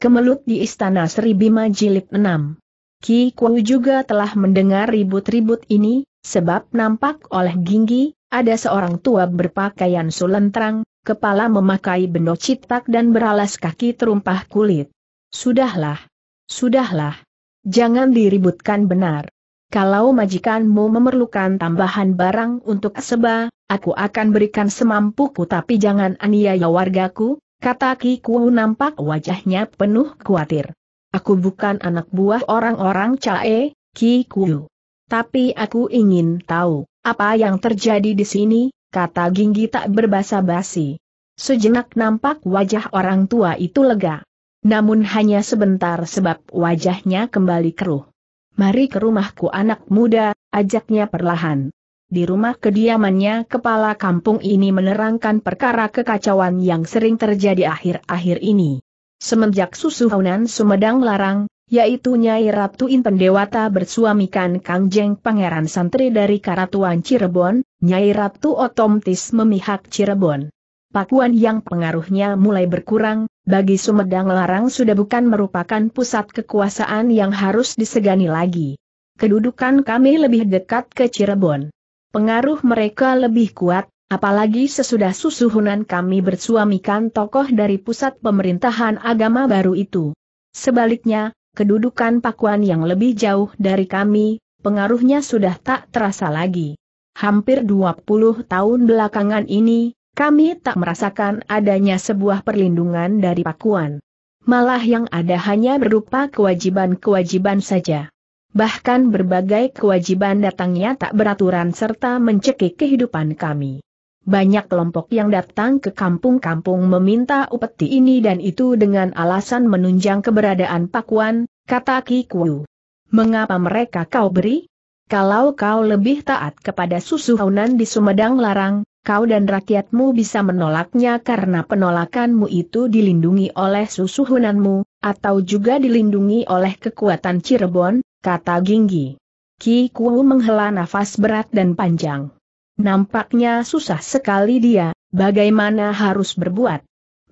Kemelut di Istana Sri Bima Jilid 6. Ki Kuo juga telah mendengar ribut-ribut ini, sebab nampak oleh Ginggi, ada seorang tua berpakaian sulentrang, kepala memakai bendo citak dan beralas kaki terumpah kulit. Sudahlah. Sudahlah. Jangan diributkan benar. Kalau majikanmu memerlukan tambahan barang untuk seba, aku akan berikan semampuku tapi jangan aniaya wargaku, Kata Ki Kuo nampak wajahnya penuh khawatir. Aku bukan anak buah orang-orang Cae, Ki Kuo. Tapi aku ingin tahu, apa yang terjadi di sini, kata Ginggi tak berbahasa basi. Sejenak nampak wajah orang tua itu lega. Namun hanya sebentar sebab wajahnya kembali keruh. Mari ke rumahku anak muda, ajaknya perlahan. Di rumah kediamannya kepala kampung ini menerangkan perkara kekacauan yang sering terjadi akhir-akhir ini. Semenjak susu Haunan Sumedang larang, yaitu Nyai Ratu Inten Dewata bersuamikan Kang Jeng Pangeran Santri dari Karatuan Cirebon, Nyai Ratu otomatis memihak Cirebon. Pakuan yang pengaruhnya mulai berkurang, bagi Sumedang Larang sudah bukan merupakan pusat kekuasaan yang harus disegani lagi. Kedudukan kami lebih dekat ke Cirebon. Pengaruh mereka lebih kuat, apalagi sesudah susuhunan kami bersuamikan tokoh dari pusat pemerintahan agama baru itu. Sebaliknya, kedudukan Pakuan yang lebih jauh dari kami, pengaruhnya sudah tak terasa lagi. Hampir 20 tahun belakangan ini, kami tak merasakan adanya sebuah perlindungan dari Pakuan. Malah yang ada hanya berupa kewajiban-kewajiban saja bahkan berbagai kewajiban datangnya tak beraturan serta mencekik kehidupan kami. Banyak kelompok yang datang ke kampung-kampung meminta upeti ini dan itu dengan alasan menunjang keberadaan Pakuan, kata Kikwu. Mengapa mereka kau beri? Kalau kau lebih taat kepada susu haunan di Sumedang Larang, kau dan rakyatmu bisa menolaknya karena penolakanmu itu dilindungi oleh susu hunanmu, atau juga dilindungi oleh kekuatan Cirebon, kata Ginggi. Ki Kuo menghela nafas berat dan panjang. Nampaknya susah sekali dia, bagaimana harus berbuat.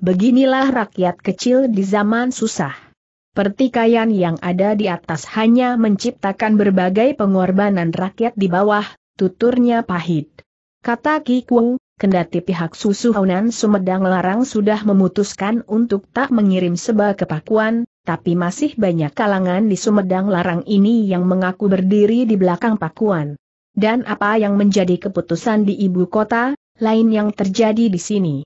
Beginilah rakyat kecil di zaman susah. Pertikaian yang ada di atas hanya menciptakan berbagai pengorbanan rakyat di bawah, tuturnya pahit. Kata Ki Kuo, kendati pihak Susuhunan Sumedang Larang sudah memutuskan untuk tak mengirim seba ke Pakuan, tapi masih banyak kalangan di Sumedang Larang ini yang mengaku berdiri di belakang Pakuan. Dan apa yang menjadi keputusan di ibu kota, lain yang terjadi di sini.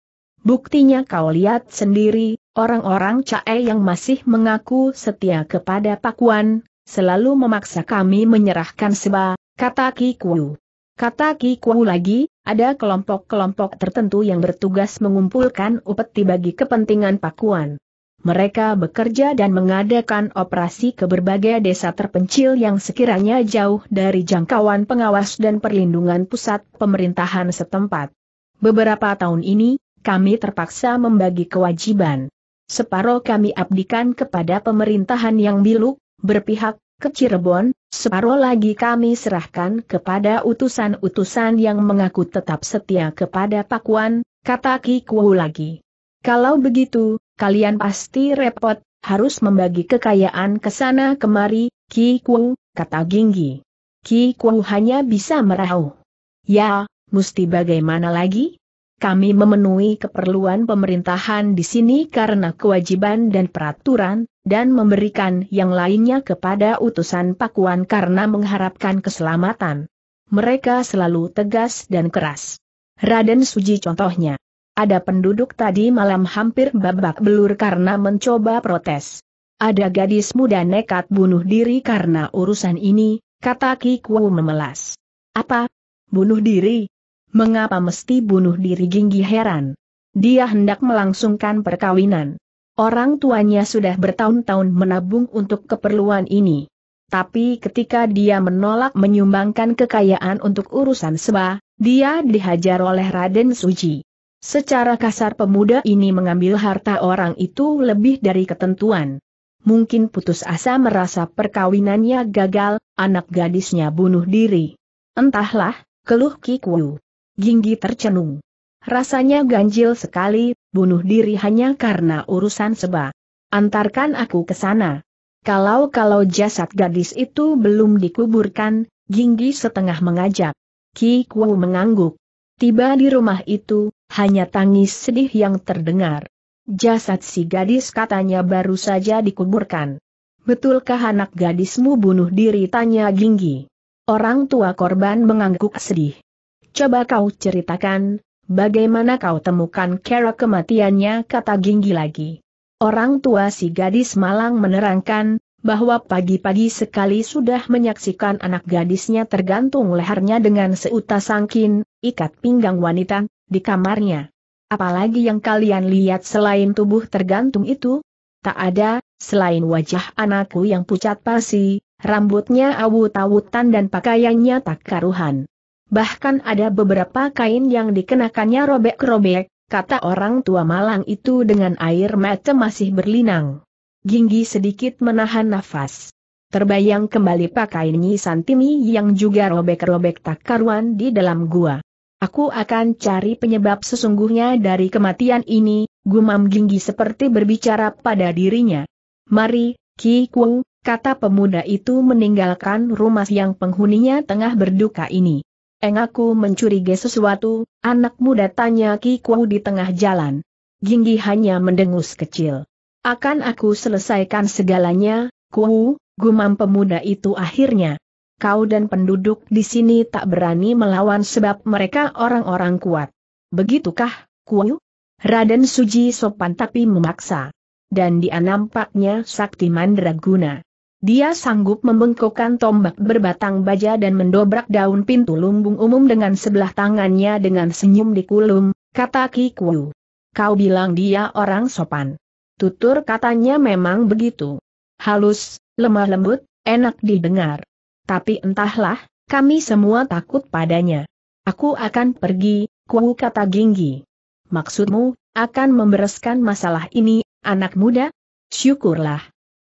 Buktinya kau lihat sendiri, orang-orang CAE yang masih mengaku setia kepada Pakuan, selalu memaksa kami menyerahkan seba, kata Ki Kata Ki lagi, ada kelompok-kelompok tertentu yang bertugas mengumpulkan upeti bagi kepentingan Pakuan. Mereka bekerja dan mengadakan operasi ke berbagai desa terpencil yang sekiranya jauh dari jangkauan pengawas dan perlindungan pusat pemerintahan setempat. Beberapa tahun ini, kami terpaksa membagi kewajiban. Separuh kami abdikan kepada pemerintahan yang biluk, berpihak ke Cirebon, separuh lagi kami serahkan kepada utusan-utusan yang mengaku tetap setia kepada Pakuan, kata Ki Kuo lagi. Kalau begitu, kalian pasti repot, harus membagi kekayaan ke sana kemari, Ki Kuo, kata Ginggi. Ki Kuo hanya bisa merauh. Ya, mesti bagaimana lagi? Kami memenuhi keperluan pemerintahan di sini karena kewajiban dan peraturan, dan memberikan yang lainnya kepada utusan pakuan karena mengharapkan keselamatan. Mereka selalu tegas dan keras. Raden Suji contohnya. Ada penduduk tadi malam hampir babak belur karena mencoba protes. Ada gadis muda nekat bunuh diri karena urusan ini, kata Ki Kuo memelas. Apa? Bunuh diri? Mengapa mesti bunuh diri Ginggi heran? Dia hendak melangsungkan perkawinan. Orang tuanya sudah bertahun-tahun menabung untuk keperluan ini. Tapi ketika dia menolak menyumbangkan kekayaan untuk urusan seba, dia dihajar oleh Raden Suji. Secara kasar pemuda ini mengambil harta orang itu lebih dari ketentuan. Mungkin putus asa merasa perkawinannya gagal, anak gadisnya bunuh diri. Entahlah, keluh Kikwu. Ginggi tercenung. Rasanya ganjil sekali, bunuh diri hanya karena urusan seba. Antarkan aku ke sana. Kalau-kalau jasad gadis itu belum dikuburkan, Ginggi setengah mengajak. Kikwu mengangguk. Tiba di rumah itu, hanya tangis sedih yang terdengar. Jasad si gadis katanya baru saja dikuburkan. Betulkah anak gadismu bunuh diri tanya Ginggi. Orang tua korban mengangguk sedih. Coba kau ceritakan, bagaimana kau temukan kera kematiannya kata Ginggi lagi. Orang tua si gadis malang menerangkan, bahwa pagi-pagi sekali sudah menyaksikan anak gadisnya tergantung lehernya dengan seutas sangkin, ikat pinggang wanita, di kamarnya. Apalagi yang kalian lihat selain tubuh tergantung itu? Tak ada, selain wajah anakku yang pucat pasi, rambutnya awut-awutan dan pakaiannya tak karuhan. Bahkan ada beberapa kain yang dikenakannya robek-robek, kata orang tua malang itu dengan air mata masih berlinang. Ginggi sedikit menahan nafas. Terbayang kembali pakaian Nyi Santimi yang juga robek-robek tak karuan di dalam gua. Aku akan cari penyebab sesungguhnya dari kematian ini, gumam Jinggi seperti berbicara pada dirinya. Mari, Ki Kung, kata pemuda itu meninggalkan rumah yang penghuninya tengah berduka ini. Eng aku mencurigai sesuatu, anak muda tanya Ki Kung di tengah jalan. Jinggi hanya mendengus kecil. Akan aku selesaikan segalanya, Kuwu, gumam pemuda itu akhirnya kau dan penduduk di sini tak berani melawan sebab mereka orang-orang kuat. Begitukah, Kuyu? Raden Suji sopan tapi memaksa. Dan dia nampaknya sakti mandraguna. Dia sanggup membengkokkan tombak berbatang baja dan mendobrak daun pintu lumbung umum dengan sebelah tangannya dengan senyum di kulum. kata Ki Kuyu. Kau bilang dia orang sopan. Tutur katanya memang begitu. Halus, lemah lembut, enak didengar. Tapi entahlah, kami semua takut padanya. Aku akan pergi, ku kata Ginggi. Maksudmu, akan membereskan masalah ini, anak muda? Syukurlah.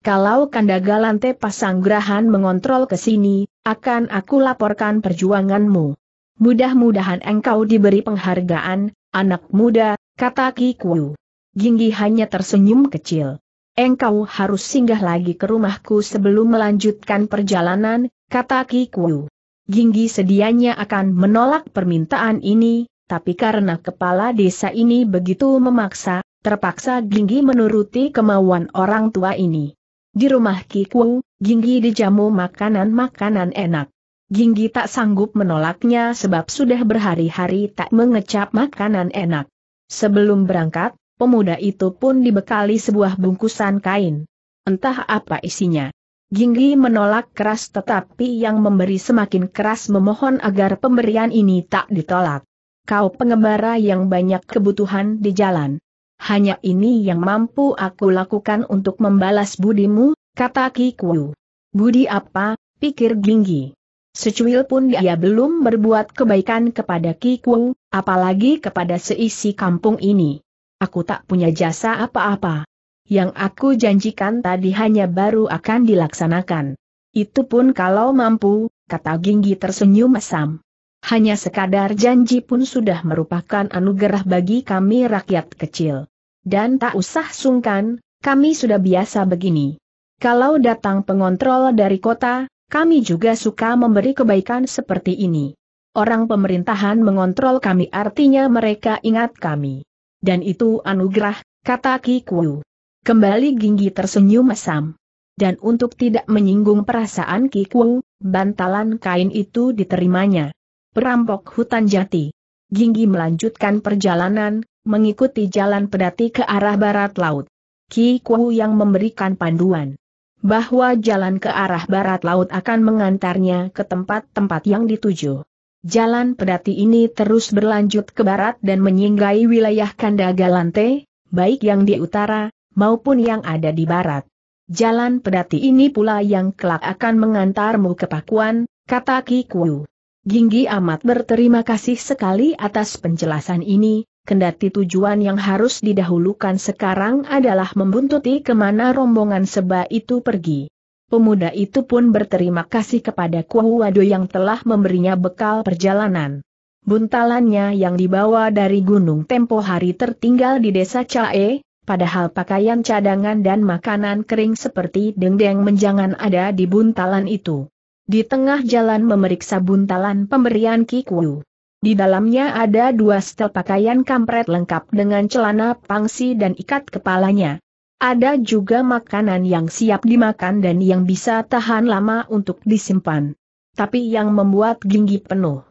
Kalau Kandagalante Pasanggrahan mengontrol ke sini, akan aku laporkan perjuanganmu. Mudah-mudahan engkau diberi penghargaan, anak muda, kata Kikuyu. Ginggi hanya tersenyum kecil. Engkau harus singgah lagi ke rumahku sebelum melanjutkan perjalanan, kata Kikwu. Ginggi sedianya akan menolak permintaan ini, tapi karena kepala desa ini begitu memaksa, terpaksa Ginggi menuruti kemauan orang tua ini. Di rumah Kikwu, Ginggi dijamu makanan-makanan enak. Ginggi tak sanggup menolaknya sebab sudah berhari-hari tak mengecap makanan enak. Sebelum berangkat, pemuda itu pun dibekali sebuah bungkusan kain. Entah apa isinya. Jinggi menolak keras tetapi yang memberi semakin keras memohon agar pemberian ini tak ditolak. Kau pengembara yang banyak kebutuhan di jalan. Hanya ini yang mampu aku lakukan untuk membalas budimu, kata Kiku. Budi apa, pikir Ginggi. Secuil pun dia belum berbuat kebaikan kepada Kiku, apalagi kepada seisi kampung ini. Aku tak punya jasa apa-apa. Yang aku janjikan tadi hanya baru akan dilaksanakan. Itu pun kalau mampu, kata Ginggi tersenyum mesam. Hanya sekadar janji pun sudah merupakan anugerah bagi kami rakyat kecil. Dan tak usah sungkan, kami sudah biasa begini. Kalau datang pengontrol dari kota, kami juga suka memberi kebaikan seperti ini. Orang pemerintahan mengontrol kami artinya mereka ingat kami dan itu anugerah, kata Ki Kuo. Kembali Ginggi tersenyum mesam. Dan untuk tidak menyinggung perasaan Ki Kuo, bantalan kain itu diterimanya. Perampok hutan jati. Ginggi melanjutkan perjalanan, mengikuti jalan pedati ke arah barat laut. Ki Kuo yang memberikan panduan bahwa jalan ke arah barat laut akan mengantarnya ke tempat-tempat yang dituju. Jalan pedati ini terus berlanjut ke barat dan menyinggahi wilayah Kandagalante, baik yang di utara, maupun yang ada di barat. Jalan pedati ini pula yang kelak akan mengantarmu ke Pakuan, kata Kikuyu. Ginggi amat berterima kasih sekali atas penjelasan ini, kendati tujuan yang harus didahulukan sekarang adalah membuntuti kemana rombongan seba itu pergi. Pemuda itu pun berterima kasih kepada Kuo Wado yang telah memberinya bekal perjalanan. Buntalannya yang dibawa dari Gunung Tempo hari tertinggal di desa Cae, padahal pakaian cadangan dan makanan kering seperti dendeng menjangan ada di buntalan itu. Di tengah jalan memeriksa buntalan pemberian Kikuyu. Di dalamnya ada dua setel pakaian kampret lengkap dengan celana pangsi dan ikat kepalanya. Ada juga makanan yang siap dimakan dan yang bisa tahan lama untuk disimpan. Tapi yang membuat ginggi penuh.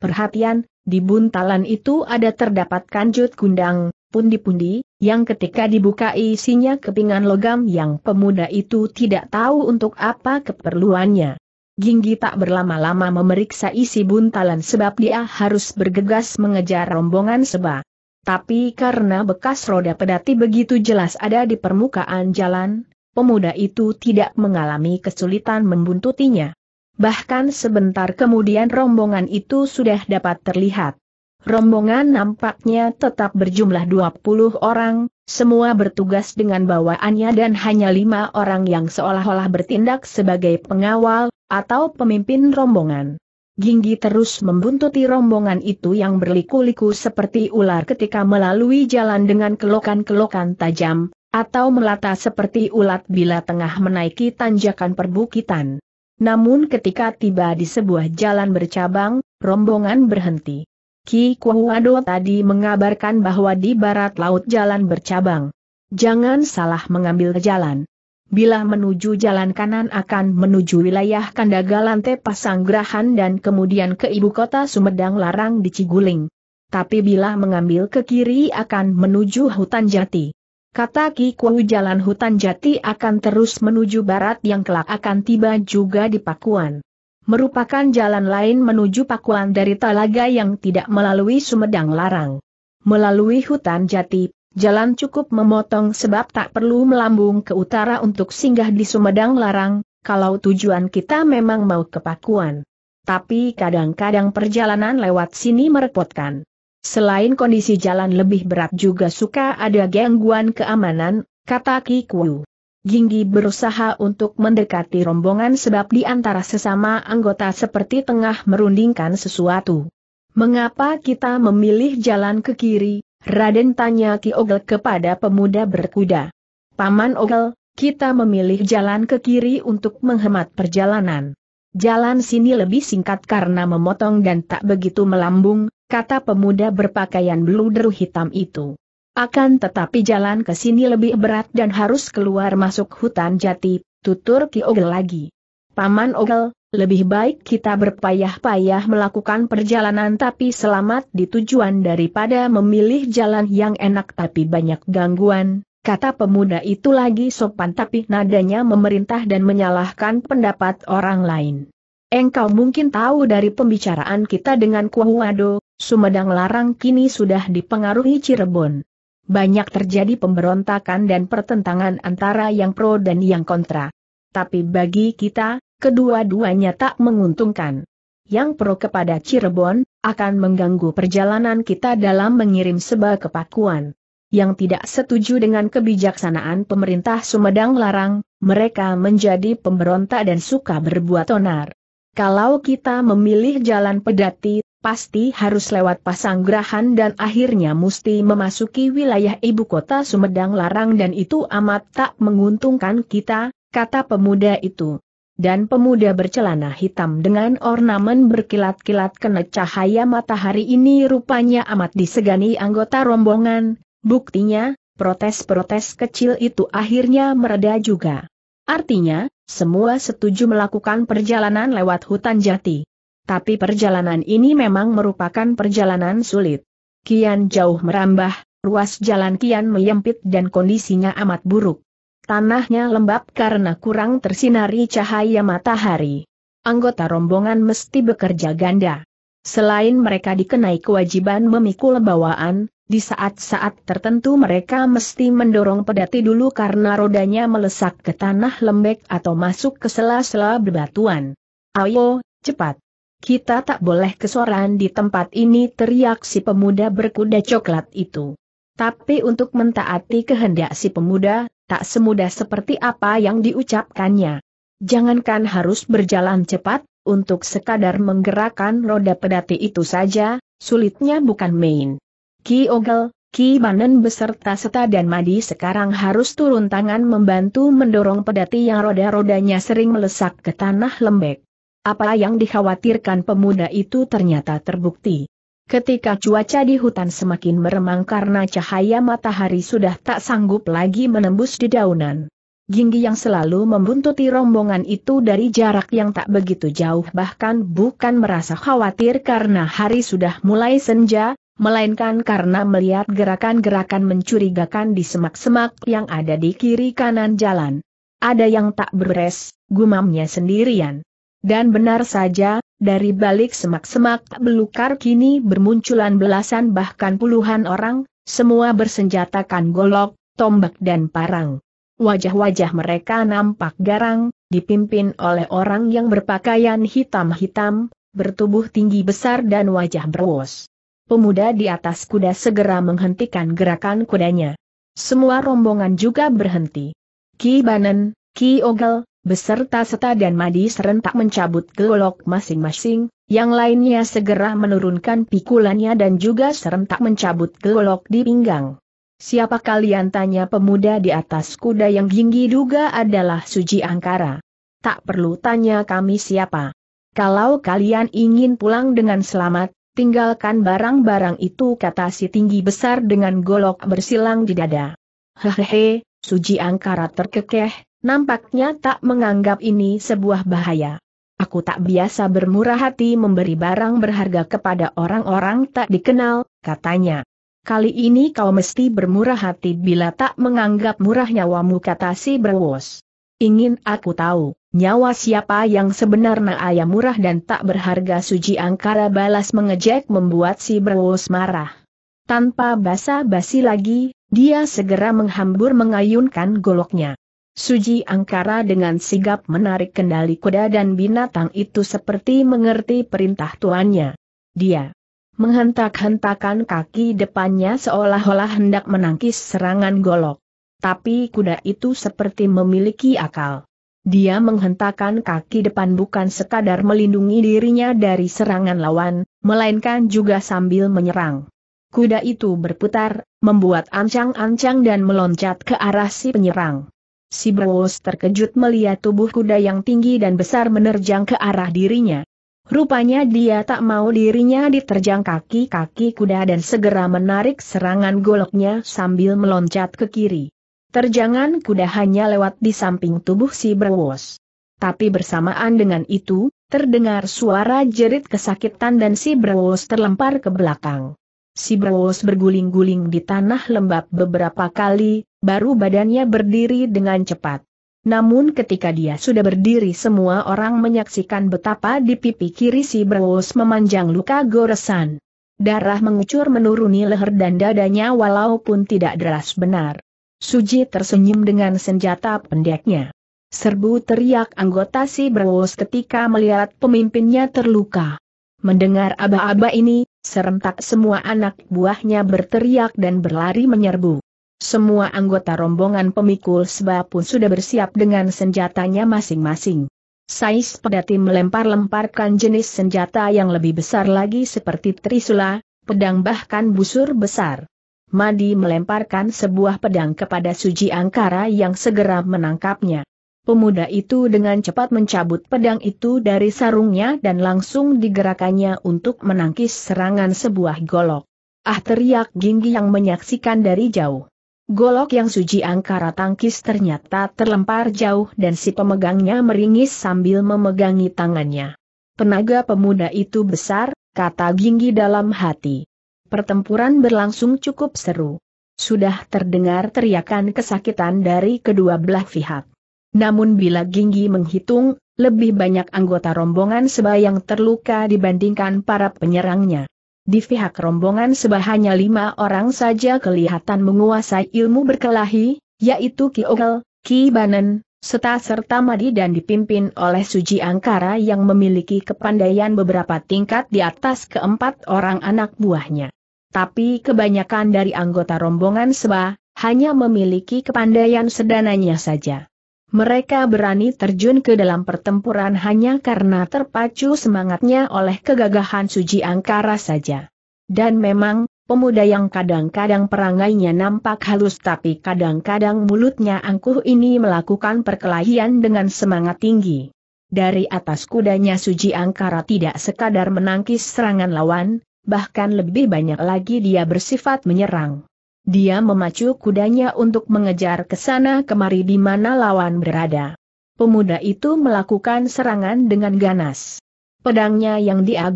Perhatian, di buntalan itu ada terdapat kanjut kundang, pundi-pundi, yang ketika dibuka isinya kepingan logam yang pemuda itu tidak tahu untuk apa keperluannya. Ginggi tak berlama-lama memeriksa isi buntalan sebab dia harus bergegas mengejar rombongan seba. Tapi karena bekas roda pedati begitu jelas ada di permukaan jalan, pemuda itu tidak mengalami kesulitan membuntutinya. Bahkan sebentar kemudian rombongan itu sudah dapat terlihat. Rombongan nampaknya tetap berjumlah 20 orang, semua bertugas dengan bawaannya dan hanya lima orang yang seolah-olah bertindak sebagai pengawal, atau pemimpin rombongan. Ginggi terus membuntuti rombongan itu yang berliku-liku seperti ular ketika melalui jalan dengan kelokan-kelokan tajam, atau melata seperti ulat bila tengah menaiki tanjakan perbukitan. Namun ketika tiba di sebuah jalan bercabang, rombongan berhenti. Ki Kuhuado tadi mengabarkan bahwa di barat laut jalan bercabang. Jangan salah mengambil jalan bila menuju jalan kanan akan menuju wilayah Kandagalan Tepasanggrahan dan kemudian ke ibu kota Sumedang Larang di Ciguling. Tapi bila mengambil ke kiri akan menuju hutan jati. Kata Ki Kuo jalan hutan jati akan terus menuju barat yang kelak akan tiba juga di Pakuan. Merupakan jalan lain menuju Pakuan dari Talaga yang tidak melalui Sumedang Larang. Melalui hutan jati, Jalan cukup memotong sebab tak perlu melambung ke utara untuk singgah di Sumedang Larang, kalau tujuan kita memang mau ke Pakuan. Tapi kadang-kadang perjalanan lewat sini merepotkan. Selain kondisi jalan lebih berat juga suka ada gangguan keamanan, kata Kikwu. Ginggi berusaha untuk mendekati rombongan sebab di antara sesama anggota seperti tengah merundingkan sesuatu. Mengapa kita memilih jalan ke kiri, Raden tanya Ki Ogel kepada pemuda berkuda. Paman Ogel, kita memilih jalan ke kiri untuk menghemat perjalanan. Jalan sini lebih singkat karena memotong dan tak begitu melambung, kata pemuda berpakaian beluderu hitam itu. Akan tetapi jalan ke sini lebih berat dan harus keluar masuk hutan jati, tutur Ki Ogel lagi. Paman Ogel, lebih baik kita berpayah-payah melakukan perjalanan tapi selamat di tujuan daripada memilih jalan yang enak tapi banyak gangguan, kata pemuda itu lagi sopan tapi nadanya memerintah dan menyalahkan pendapat orang lain. Engkau mungkin tahu dari pembicaraan kita dengan Kuahuado, Sumedang Larang kini sudah dipengaruhi Cirebon. Banyak terjadi pemberontakan dan pertentangan antara yang pro dan yang kontra. Tapi bagi kita, kedua-duanya tak menguntungkan. Yang pro kepada Cirebon, akan mengganggu perjalanan kita dalam mengirim sebuah ke Yang tidak setuju dengan kebijaksanaan pemerintah Sumedang larang, mereka menjadi pemberontak dan suka berbuat onar. Kalau kita memilih jalan pedati, pasti harus lewat Pasanggrahan dan akhirnya mesti memasuki wilayah ibu kota Sumedang Larang dan itu amat tak menguntungkan kita, kata pemuda itu dan pemuda bercelana hitam dengan ornamen berkilat-kilat kena cahaya matahari ini rupanya amat disegani anggota rombongan, buktinya, protes-protes kecil itu akhirnya mereda juga. Artinya, semua setuju melakukan perjalanan lewat hutan jati. Tapi perjalanan ini memang merupakan perjalanan sulit. Kian jauh merambah, ruas jalan kian menyempit dan kondisinya amat buruk. Tanahnya lembab karena kurang tersinari cahaya matahari. Anggota rombongan mesti bekerja ganda. Selain mereka dikenai kewajiban memikul bawaan, di saat-saat tertentu mereka mesti mendorong pedati dulu karena rodanya melesak ke tanah lembek atau masuk ke sela-sela bebatuan. Ayo, cepat. Kita tak boleh kesoran di tempat ini teriak si pemuda berkuda coklat itu. Tapi untuk mentaati kehendak si pemuda, tak semudah seperti apa yang diucapkannya. Jangankan harus berjalan cepat, untuk sekadar menggerakkan roda pedati itu saja, sulitnya bukan main. Ki Ogel, Ki Banen beserta Seta dan Madi sekarang harus turun tangan membantu mendorong pedati yang roda-rodanya sering melesak ke tanah lembek. Apa yang dikhawatirkan pemuda itu ternyata terbukti. Ketika cuaca di hutan semakin meremang karena cahaya matahari sudah tak sanggup lagi menembus di daunan. Ginggi yang selalu membuntuti rombongan itu dari jarak yang tak begitu jauh bahkan bukan merasa khawatir karena hari sudah mulai senja, melainkan karena melihat gerakan-gerakan mencurigakan di semak-semak yang ada di kiri kanan jalan. Ada yang tak beres, gumamnya sendirian. Dan benar saja, dari balik semak-semak belukar kini bermunculan belasan bahkan puluhan orang, semua bersenjatakan golok, tombak dan parang. Wajah-wajah mereka nampak garang, dipimpin oleh orang yang berpakaian hitam-hitam, bertubuh tinggi besar dan wajah berwos. Pemuda di atas kuda segera menghentikan gerakan kudanya. Semua rombongan juga berhenti. Ki Banen, Ki Ogel, beserta Seta dan Madi serentak mencabut golok masing-masing, yang lainnya segera menurunkan pikulannya dan juga serentak mencabut golok di pinggang. Siapa kalian tanya pemuda di atas kuda yang tinggi duga adalah Suji Angkara. Tak perlu tanya kami siapa. Kalau kalian ingin pulang dengan selamat, tinggalkan barang-barang itu kata si tinggi besar dengan golok bersilang di dada. Hehehe, Suji Angkara terkekeh, nampaknya tak menganggap ini sebuah bahaya. Aku tak biasa bermurah hati memberi barang berharga kepada orang-orang tak dikenal, katanya. Kali ini kau mesti bermurah hati bila tak menganggap murah nyawamu kata si Berwos. Ingin aku tahu, nyawa siapa yang sebenarnya ayah murah dan tak berharga suji angkara balas mengejek membuat si Berwos marah. Tanpa basa-basi lagi, dia segera menghambur mengayunkan goloknya. Suji Angkara dengan sigap menarik kendali kuda dan binatang itu seperti mengerti perintah tuannya. Dia menghentak-hentakan kaki depannya seolah-olah hendak menangkis serangan golok. Tapi kuda itu seperti memiliki akal. Dia menghentakkan kaki depan bukan sekadar melindungi dirinya dari serangan lawan, melainkan juga sambil menyerang. Kuda itu berputar, membuat ancang-ancang dan meloncat ke arah si penyerang. Si Boos terkejut melihat tubuh kuda yang tinggi dan besar menerjang ke arah dirinya. Rupanya dia tak mau dirinya diterjang kaki-kaki kuda dan segera menarik serangan goloknya sambil meloncat ke kiri. Terjangan kuda hanya lewat di samping tubuh si Boos. Tapi bersamaan dengan itu, terdengar suara jerit kesakitan dan si Boos terlempar ke belakang. Si Beos berguling-guling di tanah lembab beberapa kali, baru badannya berdiri dengan cepat. Namun ketika dia sudah berdiri semua orang menyaksikan betapa di pipi kiri si Beos memanjang luka goresan. Darah mengucur menuruni leher dan dadanya walaupun tidak deras benar. Suji tersenyum dengan senjata pendeknya. Serbu teriak anggota si Beos ketika melihat pemimpinnya terluka. Mendengar aba-aba ini, Serentak semua anak buahnya berteriak dan berlari menyerbu. Semua anggota rombongan pemikul sebab pun sudah bersiap dengan senjatanya masing-masing. Sais pedati melempar-lemparkan jenis senjata yang lebih besar lagi seperti trisula, pedang bahkan busur besar. Madi melemparkan sebuah pedang kepada Suji Angkara yang segera menangkapnya. Pemuda itu dengan cepat mencabut pedang itu dari sarungnya dan langsung digerakannya untuk menangkis serangan sebuah golok. Ah teriak Ginggi yang menyaksikan dari jauh. Golok yang suci Angkara tangkis ternyata terlempar jauh dan si pemegangnya meringis sambil memegangi tangannya. Tenaga pemuda itu besar, kata Ginggi dalam hati. Pertempuran berlangsung cukup seru. Sudah terdengar teriakan kesakitan dari kedua belah pihak. Namun bila Ginggi menghitung, lebih banyak anggota rombongan Seba yang terluka dibandingkan para penyerangnya. Di pihak rombongan Seba hanya lima orang saja kelihatan menguasai ilmu berkelahi, yaitu Ki Ogel, Ki Banen, Seta serta Madi dan dipimpin oleh Suji Angkara yang memiliki kepandaian beberapa tingkat di atas keempat orang anak buahnya. Tapi kebanyakan dari anggota rombongan Seba, hanya memiliki kepandaian sedananya saja. Mereka berani terjun ke dalam pertempuran hanya karena terpacu semangatnya oleh kegagahan Suji Angkara saja. Dan memang, pemuda yang kadang-kadang perangainya nampak halus tapi kadang-kadang mulutnya angkuh ini melakukan perkelahian dengan semangat tinggi. Dari atas kudanya Suji Angkara tidak sekadar menangkis serangan lawan, bahkan lebih banyak lagi dia bersifat menyerang. Dia memacu kudanya untuk mengejar ke sana kemari di mana lawan berada. Pemuda itu melakukan serangan dengan ganas. Pedangnya yang dia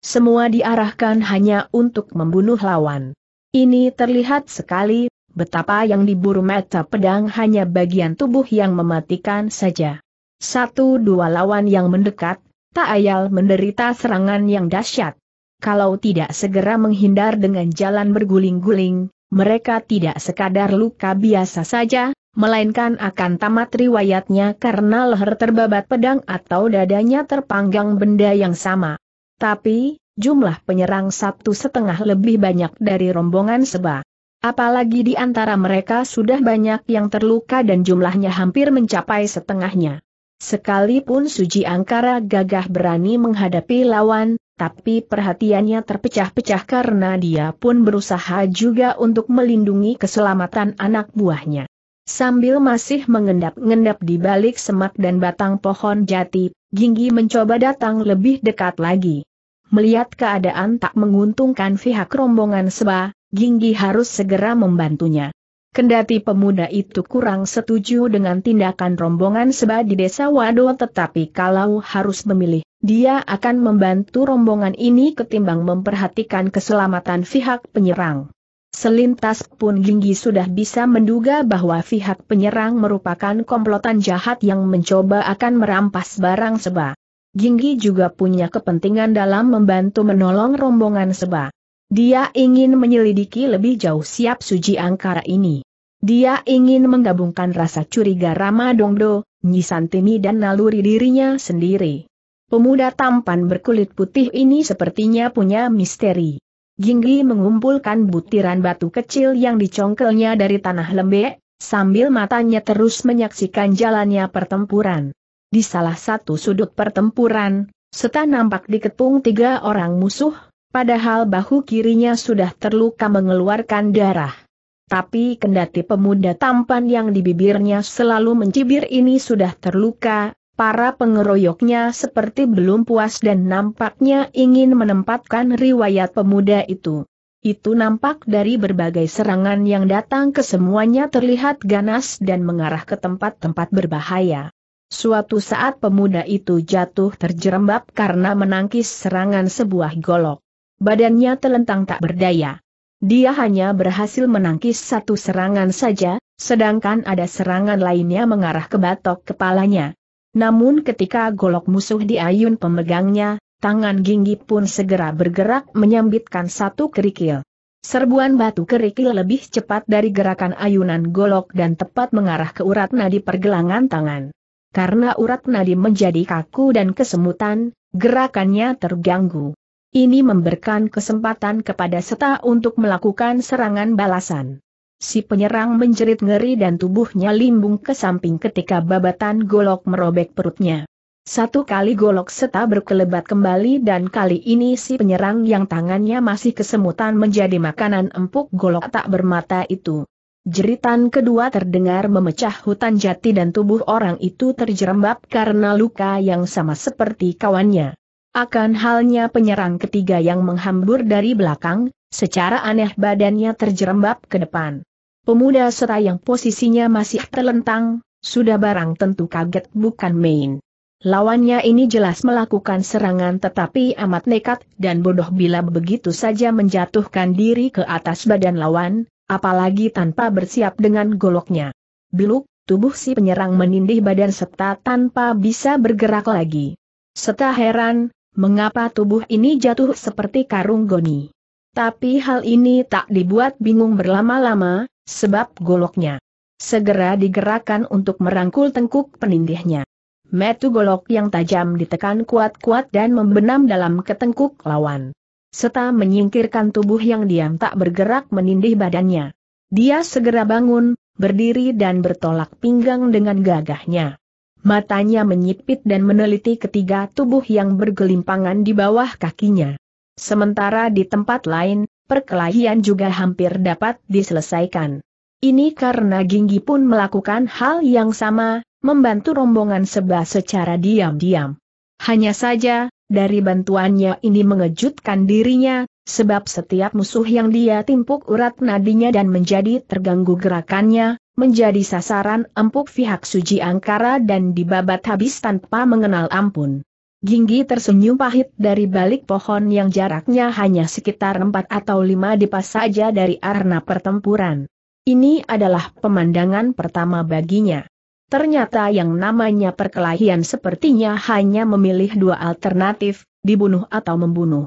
semua diarahkan hanya untuk membunuh lawan. Ini terlihat sekali, betapa yang diburu mata pedang hanya bagian tubuh yang mematikan saja. Satu dua lawan yang mendekat, tak ayal menderita serangan yang dahsyat. Kalau tidak segera menghindar dengan jalan berguling-guling, mereka tidak sekadar luka biasa saja, melainkan akan tamat riwayatnya karena leher terbabat pedang atau dadanya terpanggang benda yang sama. Tapi, jumlah penyerang satu setengah lebih banyak dari rombongan seba. Apalagi di antara mereka sudah banyak yang terluka dan jumlahnya hampir mencapai setengahnya. Sekalipun Suji Angkara gagah berani menghadapi lawan, tapi perhatiannya terpecah-pecah karena dia pun berusaha juga untuk melindungi keselamatan anak buahnya. Sambil masih mengendap-endap di balik semak dan batang pohon jati, Ginggi mencoba datang lebih dekat lagi. Melihat keadaan tak menguntungkan pihak rombongan Seba, Ginggi harus segera membantunya. Kendati pemuda itu kurang setuju dengan tindakan rombongan seba di desa Wado tetapi kalau harus memilih, dia akan membantu rombongan ini ketimbang memperhatikan keselamatan pihak penyerang. Selintas pun Ginggi sudah bisa menduga bahwa pihak penyerang merupakan komplotan jahat yang mencoba akan merampas barang seba. Ginggi juga punya kepentingan dalam membantu menolong rombongan seba. Dia ingin menyelidiki lebih jauh siap suji angkara ini. Dia ingin menggabungkan rasa curiga Rama Dongdo, Nyisantimi dan naluri dirinya sendiri. Pemuda tampan berkulit putih ini sepertinya punya misteri. Ginggi mengumpulkan butiran batu kecil yang dicongkelnya dari tanah lembek, sambil matanya terus menyaksikan jalannya pertempuran. Di salah satu sudut pertempuran, setan nampak diketung tiga orang musuh, padahal bahu kirinya sudah terluka mengeluarkan darah tapi kendati pemuda tampan yang di bibirnya selalu mencibir ini sudah terluka, para pengeroyoknya seperti belum puas dan nampaknya ingin menempatkan riwayat pemuda itu. Itu nampak dari berbagai serangan yang datang ke semuanya terlihat ganas dan mengarah ke tempat-tempat berbahaya. Suatu saat pemuda itu jatuh terjerembab karena menangkis serangan sebuah golok. Badannya telentang tak berdaya. Dia hanya berhasil menangkis satu serangan saja, sedangkan ada serangan lainnya mengarah ke batok kepalanya. Namun ketika golok musuh diayun pemegangnya, tangan Ginggi pun segera bergerak menyambitkan satu kerikil. Serbuan batu kerikil lebih cepat dari gerakan ayunan golok dan tepat mengarah ke urat nadi pergelangan tangan. Karena urat nadi menjadi kaku dan kesemutan, gerakannya terganggu. Ini memberikan kesempatan kepada Seta untuk melakukan serangan balasan. Si penyerang menjerit ngeri dan tubuhnya limbung ke samping ketika babatan golok merobek perutnya. Satu kali golok Seta berkelebat kembali dan kali ini si penyerang yang tangannya masih kesemutan menjadi makanan empuk golok tak bermata itu. Jeritan kedua terdengar memecah hutan jati dan tubuh orang itu terjerembab karena luka yang sama seperti kawannya. Akan halnya penyerang ketiga yang menghambur dari belakang, secara aneh badannya terjerembab ke depan. Pemuda serayang yang posisinya masih terlentang, sudah barang tentu kaget bukan main. Lawannya ini jelas melakukan serangan tetapi amat nekat dan bodoh bila begitu saja menjatuhkan diri ke atas badan lawan, apalagi tanpa bersiap dengan goloknya. Beluk, tubuh si penyerang menindih badan serta tanpa bisa bergerak lagi. Seta heran, mengapa tubuh ini jatuh seperti karung goni. Tapi hal ini tak dibuat bingung berlama-lama, sebab goloknya segera digerakkan untuk merangkul tengkuk penindihnya. Metu golok yang tajam ditekan kuat-kuat dan membenam dalam ketengkuk lawan. Serta menyingkirkan tubuh yang diam tak bergerak menindih badannya. Dia segera bangun, berdiri dan bertolak pinggang dengan gagahnya. Matanya menyipit dan meneliti ketiga tubuh yang bergelimpangan di bawah kakinya. Sementara di tempat lain, perkelahian juga hampir dapat diselesaikan. Ini karena Ginggi pun melakukan hal yang sama, membantu rombongan sebelah secara diam-diam. Hanya saja, dari bantuannya ini mengejutkan dirinya, sebab setiap musuh yang dia timpuk urat nadinya dan menjadi terganggu gerakannya, menjadi sasaran empuk pihak Suji Angkara dan dibabat habis tanpa mengenal ampun. Ginggi tersenyum pahit dari balik pohon yang jaraknya hanya sekitar 4 atau 5 dipas saja dari arena pertempuran. Ini adalah pemandangan pertama baginya. Ternyata yang namanya perkelahian sepertinya hanya memilih dua alternatif, dibunuh atau membunuh.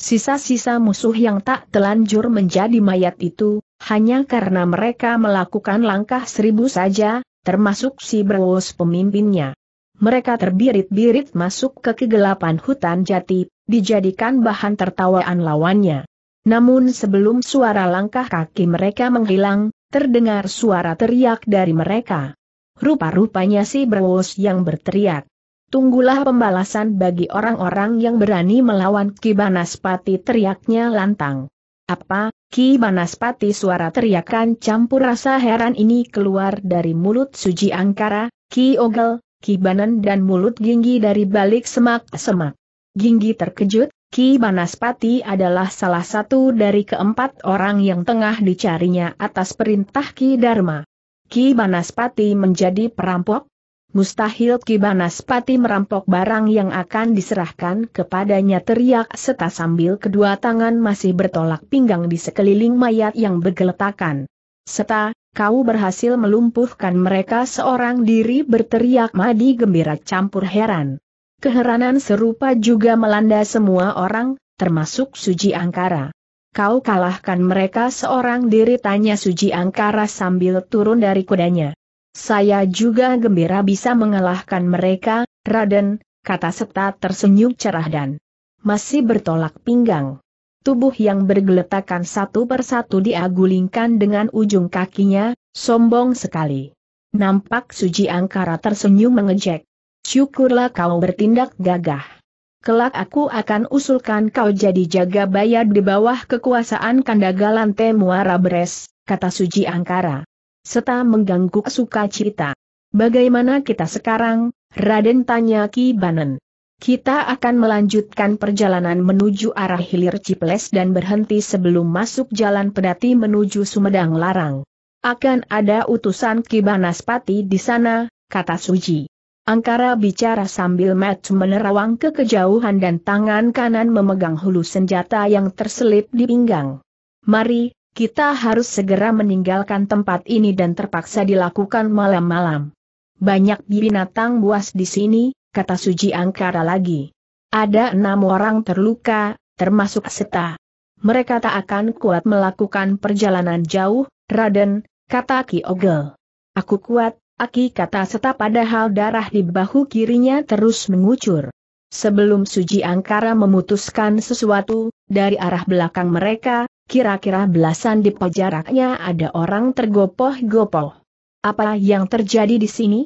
Sisa-sisa musuh yang tak telanjur menjadi mayat itu, hanya karena mereka melakukan langkah seribu saja, termasuk si Brewos pemimpinnya. Mereka terbirit-birit masuk ke kegelapan hutan jati, dijadikan bahan tertawaan lawannya. Namun sebelum suara langkah kaki mereka menghilang, terdengar suara teriak dari mereka. Rupa-rupanya si Brewos yang berteriak. Tunggulah pembalasan bagi orang-orang yang berani melawan Kibanaspati teriaknya lantang. Apa, Ki Banaspati suara teriakan campur rasa heran ini keluar dari mulut Suji Angkara, Ki Ogel, Ki Banan dan mulut Ginggi dari balik semak-semak. Ginggi terkejut, Ki Banaspati adalah salah satu dari keempat orang yang tengah dicarinya atas perintah Ki Dharma. Ki Banaspati menjadi perampok, Mustahil Kibanaspati merampok barang yang akan diserahkan kepadanya teriak serta sambil kedua tangan masih bertolak pinggang di sekeliling mayat yang bergeletakan. Serta, kau berhasil melumpuhkan mereka seorang diri berteriak Madi gembira campur heran. Keheranan serupa juga melanda semua orang, termasuk Suji Angkara. Kau kalahkan mereka seorang diri tanya Suji Angkara sambil turun dari kudanya. Saya juga gembira bisa mengalahkan mereka, Raden, kata Seta tersenyum cerah dan masih bertolak pinggang. Tubuh yang bergeletakan satu persatu diagulingkan dengan ujung kakinya, sombong sekali. Nampak Suji Angkara tersenyum mengejek. Syukurlah kau bertindak gagah. Kelak aku akan usulkan kau jadi jaga bayar di bawah kekuasaan Kandagalan Temuara Beres, kata Suji Angkara serta mengganggu sukacita. Bagaimana kita sekarang? Raden tanya Ki Banen. Kita akan melanjutkan perjalanan menuju arah hilir Ciples dan berhenti sebelum masuk jalan pedati menuju Sumedang Larang. Akan ada utusan Ki Banaspati di sana, kata Suji. Angkara bicara sambil Matt menerawang ke kejauhan dan tangan kanan memegang hulu senjata yang terselip di pinggang. Mari, kita harus segera meninggalkan tempat ini dan terpaksa dilakukan malam-malam. Banyak binatang buas di sini, kata Suji Angkara lagi. Ada enam orang terluka, termasuk Seta. Mereka tak akan kuat melakukan perjalanan jauh, Raden, kata Ki Ogel. Aku kuat, Aki kata Seta padahal darah di bahu kirinya terus mengucur. Sebelum Suji Angkara memutuskan sesuatu, dari arah belakang mereka, Kira-kira belasan di jaraknya ada orang tergopoh-gopoh. Apa yang terjadi di sini?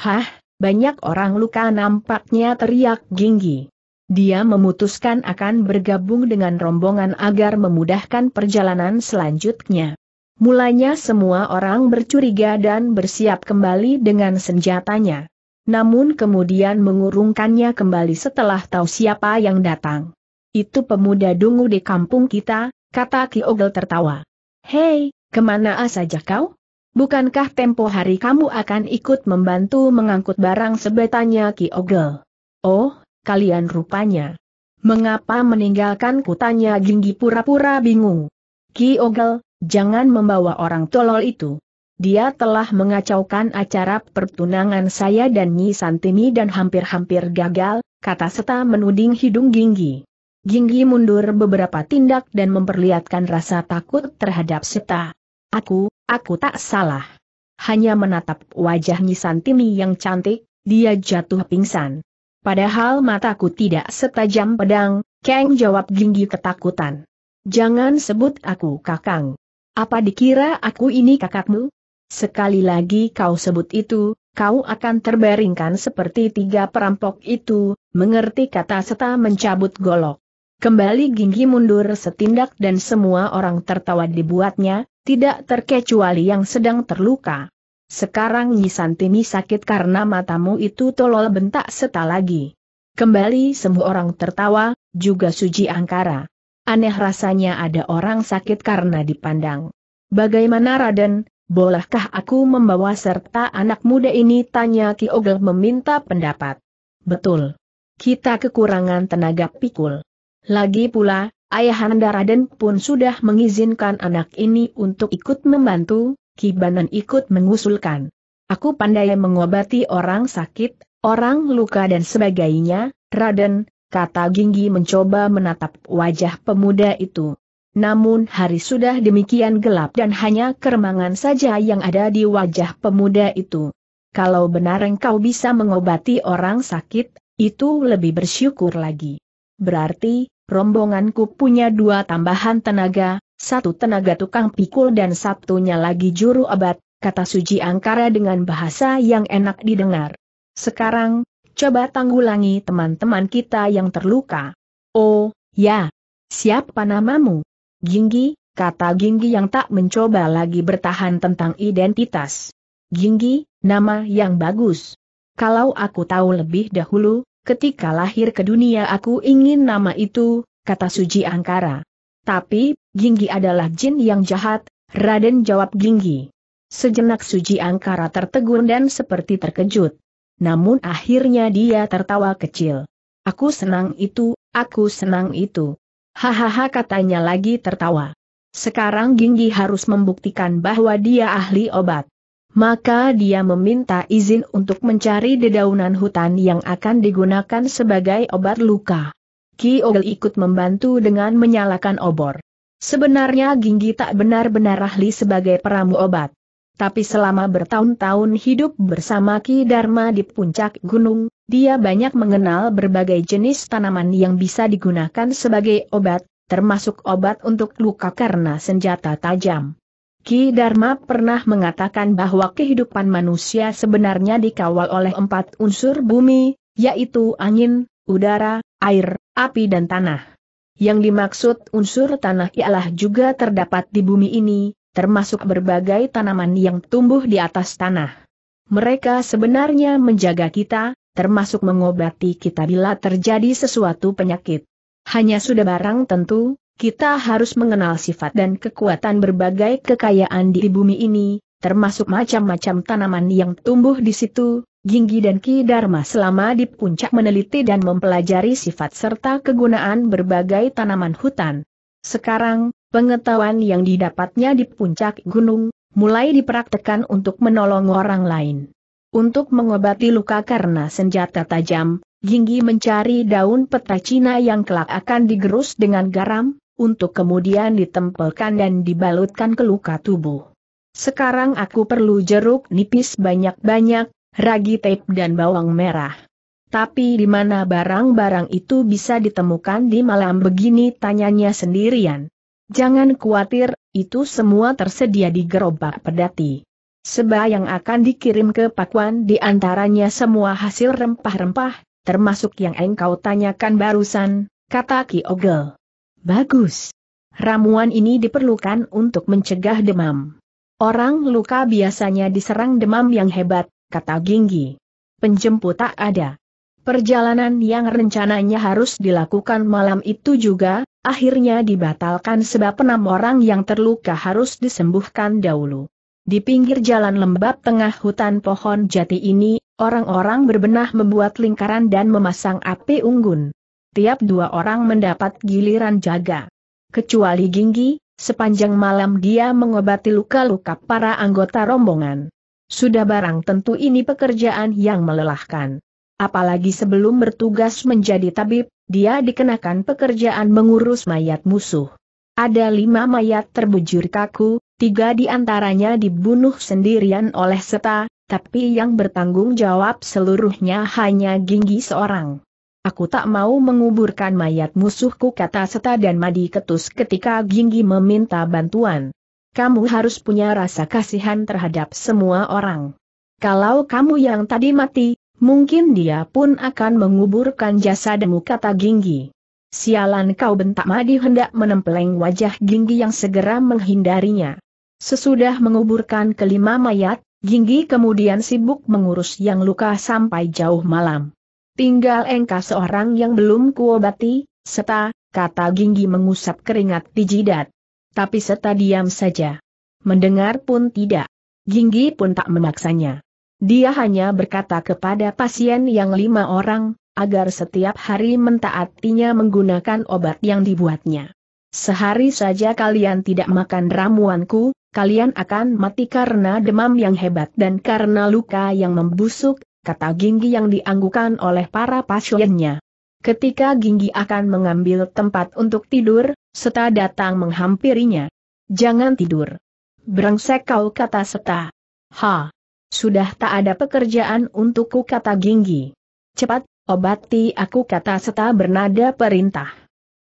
Hah, banyak orang luka nampaknya teriak Ginggi. Dia memutuskan akan bergabung dengan rombongan agar memudahkan perjalanan selanjutnya. Mulanya semua orang bercuriga dan bersiap kembali dengan senjatanya. Namun kemudian mengurungkannya kembali setelah tahu siapa yang datang. Itu pemuda dungu di kampung kita, kata Ki Ogel tertawa. Hei, kemana saja kau? Bukankah tempo hari kamu akan ikut membantu mengangkut barang sebetanya Ki Ogel? Oh, kalian rupanya. Mengapa meninggalkan kutanya Ginggi pura-pura bingung. Ki Ogel, jangan membawa orang tolol itu. Dia telah mengacaukan acara pertunangan saya dan Nyi Santimi dan hampir-hampir gagal, kata Seta menuding hidung Ginggi. Ginggi mundur beberapa tindak dan memperlihatkan rasa takut terhadap seta. Aku, aku tak salah. Hanya menatap wajah Timi yang cantik, dia jatuh pingsan. Padahal mataku tidak setajam pedang, Kang jawab Jinggi ketakutan. Jangan sebut aku kakang. Apa dikira aku ini kakakmu? Sekali lagi kau sebut itu, kau akan terbaringkan seperti tiga perampok itu, mengerti kata seta mencabut golok. Kembali Ginggi mundur setindak dan semua orang tertawa dibuatnya, tidak terkecuali yang sedang terluka. Sekarang Nyi Nyisantini sakit karena matamu itu tolol bentak seta lagi. Kembali semua orang tertawa, juga Suji Angkara. Aneh rasanya ada orang sakit karena dipandang. Bagaimana Raden, bolehkah aku membawa serta anak muda ini tanya Ki Ogel meminta pendapat. Betul. Kita kekurangan tenaga pikul. Lagi pula, Ayahanda Raden pun sudah mengizinkan anak ini untuk ikut membantu, Kibanan ikut mengusulkan. Aku pandai mengobati orang sakit, orang luka dan sebagainya, Raden, kata Ginggi mencoba menatap wajah pemuda itu. Namun hari sudah demikian gelap dan hanya keremangan saja yang ada di wajah pemuda itu. Kalau benar engkau bisa mengobati orang sakit, itu lebih bersyukur lagi. Berarti, rombonganku punya dua tambahan tenaga, satu tenaga tukang pikul dan satunya lagi juru abad, kata Suji Angkara dengan bahasa yang enak didengar. Sekarang, coba tanggulangi teman-teman kita yang terluka. Oh, ya. Siapa namamu? Ginggi, kata Ginggi yang tak mencoba lagi bertahan tentang identitas. Ginggi, nama yang bagus. Kalau aku tahu lebih dahulu, Ketika lahir ke dunia aku ingin nama itu, kata Suji Angkara. Tapi, Ginggi adalah jin yang jahat, Raden jawab Ginggi. Sejenak Suji Angkara tertegun dan seperti terkejut. Namun akhirnya dia tertawa kecil. Aku senang itu, aku senang itu. Hahaha katanya lagi tertawa. Sekarang Ginggi harus membuktikan bahwa dia ahli obat maka dia meminta izin untuk mencari dedaunan hutan yang akan digunakan sebagai obat luka. Ki Ogel ikut membantu dengan menyalakan obor. Sebenarnya Ginggi tak benar-benar ahli sebagai peramu obat. Tapi selama bertahun-tahun hidup bersama Ki Dharma di puncak gunung, dia banyak mengenal berbagai jenis tanaman yang bisa digunakan sebagai obat, termasuk obat untuk luka karena senjata tajam. Ki Dharma pernah mengatakan bahwa kehidupan manusia sebenarnya dikawal oleh empat unsur bumi, yaitu angin, udara, air, api dan tanah. Yang dimaksud unsur tanah ialah juga terdapat di bumi ini, termasuk berbagai tanaman yang tumbuh di atas tanah. Mereka sebenarnya menjaga kita, termasuk mengobati kita bila terjadi sesuatu penyakit. Hanya sudah barang tentu, kita harus mengenal sifat dan kekuatan berbagai kekayaan di bumi ini, termasuk macam-macam tanaman yang tumbuh di situ. Ginggi dan Ki Dharma selama di puncak meneliti dan mempelajari sifat serta kegunaan berbagai tanaman hutan. Sekarang, pengetahuan yang didapatnya di puncak gunung, mulai dipraktekan untuk menolong orang lain. Untuk mengobati luka karena senjata tajam, Ginggi mencari daun peta Cina yang kelak akan digerus dengan garam, untuk kemudian ditempelkan dan dibalutkan ke luka tubuh. Sekarang aku perlu jeruk nipis banyak-banyak, ragi tape dan bawang merah. Tapi di mana barang-barang itu bisa ditemukan di malam begini tanyanya sendirian. Jangan khawatir, itu semua tersedia di gerobak pedati. Seba yang akan dikirim ke Pakuan di antaranya semua hasil rempah-rempah, termasuk yang engkau tanyakan barusan, kata Ki Ogel. Bagus. Ramuan ini diperlukan untuk mencegah demam. Orang luka biasanya diserang demam yang hebat, kata Ginggi. Penjemput tak ada. Perjalanan yang rencananya harus dilakukan malam itu juga, akhirnya dibatalkan sebab enam orang yang terluka harus disembuhkan dahulu. Di pinggir jalan lembab tengah hutan pohon jati ini, orang-orang berbenah membuat lingkaran dan memasang api unggun. Setiap dua orang mendapat giliran jaga. Kecuali Ginggi, sepanjang malam dia mengobati luka-luka para anggota rombongan. Sudah barang tentu ini pekerjaan yang melelahkan. Apalagi sebelum bertugas menjadi tabib, dia dikenakan pekerjaan mengurus mayat musuh. Ada lima mayat terbujur kaku, tiga di antaranya dibunuh sendirian oleh Seta, tapi yang bertanggung jawab seluruhnya hanya Ginggi seorang. Aku tak mau menguburkan mayat musuhku kata Seta dan Madi Ketus ketika Ginggi meminta bantuan. Kamu harus punya rasa kasihan terhadap semua orang. Kalau kamu yang tadi mati, mungkin dia pun akan menguburkan jasadmu kata Ginggi. Sialan kau bentak Madi hendak menempeleng wajah Ginggi yang segera menghindarinya. Sesudah menguburkan kelima mayat, Ginggi kemudian sibuk mengurus yang luka sampai jauh malam. Tinggal engkau seorang yang belum kuobati, Seta, kata Ginggi mengusap keringat di jidat. Tapi Seta diam saja. Mendengar pun tidak. Ginggi pun tak memaksanya. Dia hanya berkata kepada pasien yang lima orang, agar setiap hari mentaatinya menggunakan obat yang dibuatnya. Sehari saja kalian tidak makan ramuanku, kalian akan mati karena demam yang hebat dan karena luka yang membusuk, kata Ginggi yang dianggukan oleh para pasiennya. Ketika Ginggi akan mengambil tempat untuk tidur, Seta datang menghampirinya. Jangan tidur. Brengsek kau kata Seta. Ha! Sudah tak ada pekerjaan untukku kata Ginggi. Cepat, obati aku kata Seta bernada perintah.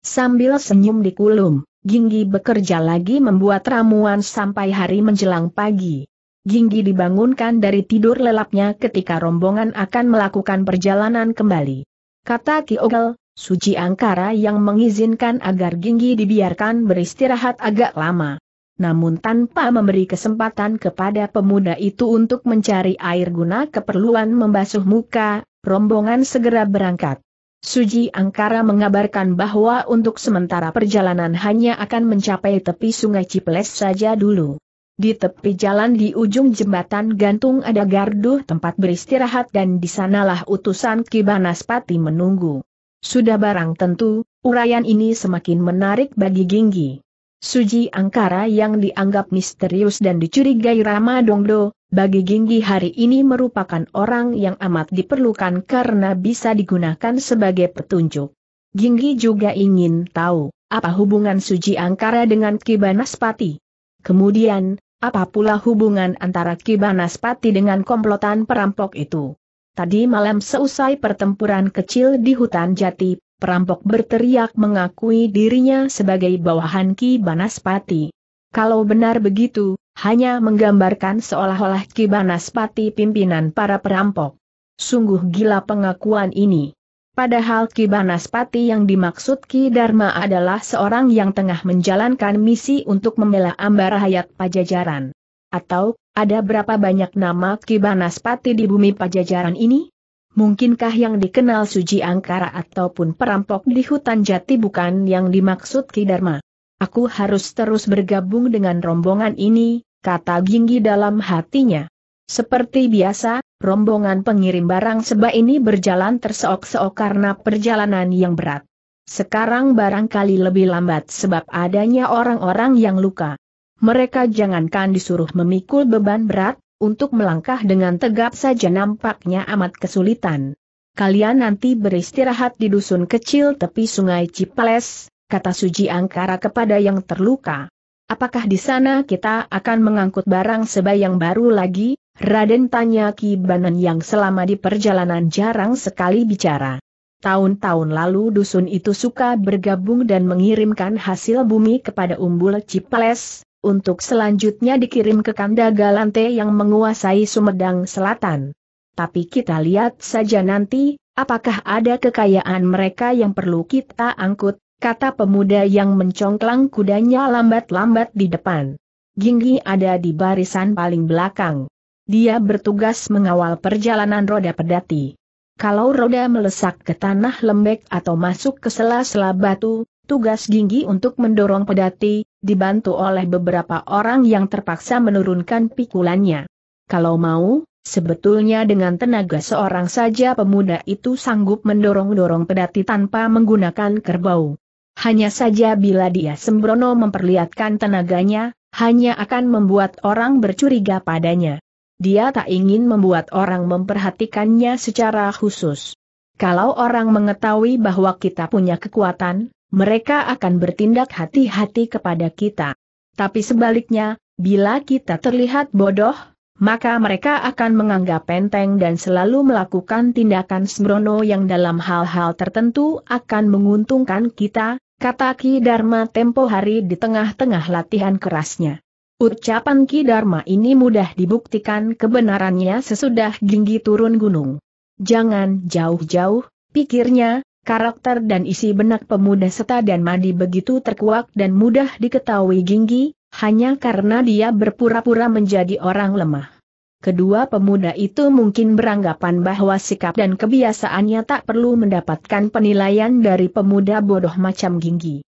Sambil senyum di kulum, Ginggi bekerja lagi membuat ramuan sampai hari menjelang pagi. Ginggi dibangunkan dari tidur lelapnya ketika rombongan akan melakukan perjalanan kembali. Kata Ki Ogel, Suci Angkara yang mengizinkan agar Ginggi dibiarkan beristirahat agak lama. Namun tanpa memberi kesempatan kepada pemuda itu untuk mencari air guna keperluan membasuh muka, rombongan segera berangkat. Suji Angkara mengabarkan bahwa untuk sementara perjalanan hanya akan mencapai tepi sungai Ciples saja dulu. Di tepi jalan di ujung jembatan gantung ada gardu tempat beristirahat dan di sanalah utusan Kibanaspati menunggu. Sudah barang tentu, urayan ini semakin menarik bagi Ginggi. Suji Angkara yang dianggap misterius dan dicurigai Rama Dongdo, bagi Ginggi hari ini merupakan orang yang amat diperlukan karena bisa digunakan sebagai petunjuk. Ginggi juga ingin tahu, apa hubungan Suji Angkara dengan Kibanaspati. Kemudian, apa pula hubungan antara Kibanaspati dengan komplotan perampok itu? Tadi malam seusai pertempuran kecil di hutan jati, perampok berteriak mengakui dirinya sebagai bawahan Ki Banaspati. Kalau benar begitu, hanya menggambarkan seolah-olah Ki Banaspati pimpinan para perampok. Sungguh gila pengakuan ini. Padahal Ki Banaspati yang dimaksud Ki Dharma adalah seorang yang tengah menjalankan misi untuk membela ambar hayat pajajaran. Atau, ada berapa banyak nama Ki Banaspati di bumi pajajaran ini? Mungkinkah yang dikenal Suji Angkara ataupun perampok di hutan jati bukan yang dimaksud Ki Dharma? Aku harus terus bergabung dengan rombongan ini, kata Ginggi dalam hatinya. Seperti biasa, rombongan pengirim barang seba ini berjalan terseok-seok karena perjalanan yang berat. Sekarang barangkali lebih lambat sebab adanya orang-orang yang luka. Mereka jangankan disuruh memikul beban berat, untuk melangkah dengan tegap saja nampaknya amat kesulitan. Kalian nanti beristirahat di dusun kecil tepi sungai Cipales, kata Suji Angkara kepada yang terluka. Apakah di sana kita akan mengangkut barang seba yang baru lagi? Raden tanya Ki Banan yang selama di perjalanan jarang sekali bicara. Tahun-tahun lalu dusun itu suka bergabung dan mengirimkan hasil bumi kepada Umbul Cipales, untuk selanjutnya dikirim ke Kanda Galante yang menguasai Sumedang Selatan. Tapi kita lihat saja nanti, apakah ada kekayaan mereka yang perlu kita angkut, kata pemuda yang mencongklang kudanya lambat-lambat di depan. Ginggi ada di barisan paling belakang. Dia bertugas mengawal perjalanan roda pedati. Kalau roda melesak ke tanah lembek atau masuk ke sela-sela batu, tugas Ginggi untuk mendorong pedati, dibantu oleh beberapa orang yang terpaksa menurunkan pikulannya. Kalau mau, sebetulnya dengan tenaga seorang saja pemuda itu sanggup mendorong-dorong pedati tanpa menggunakan kerbau. Hanya saja bila dia sembrono memperlihatkan tenaganya, hanya akan membuat orang bercuriga padanya. Dia tak ingin membuat orang memperhatikannya secara khusus. Kalau orang mengetahui bahwa kita punya kekuatan, mereka akan bertindak hati-hati kepada kita. Tapi sebaliknya, bila kita terlihat bodoh, maka mereka akan menganggap penteng dan selalu melakukan tindakan sembrono yang dalam hal-hal tertentu akan menguntungkan kita, kata Ki Dharma tempo hari di tengah-tengah latihan kerasnya. Ucapan Ki Dharma ini mudah dibuktikan kebenarannya sesudah Ginggi turun gunung. Jangan jauh-jauh, pikirnya, karakter dan isi benak pemuda Seta dan madi begitu terkuak dan mudah diketahui Ginggi, hanya karena dia berpura-pura menjadi orang lemah. Kedua pemuda itu mungkin beranggapan bahwa sikap dan kebiasaannya tak perlu mendapatkan penilaian dari pemuda bodoh macam Ginggi.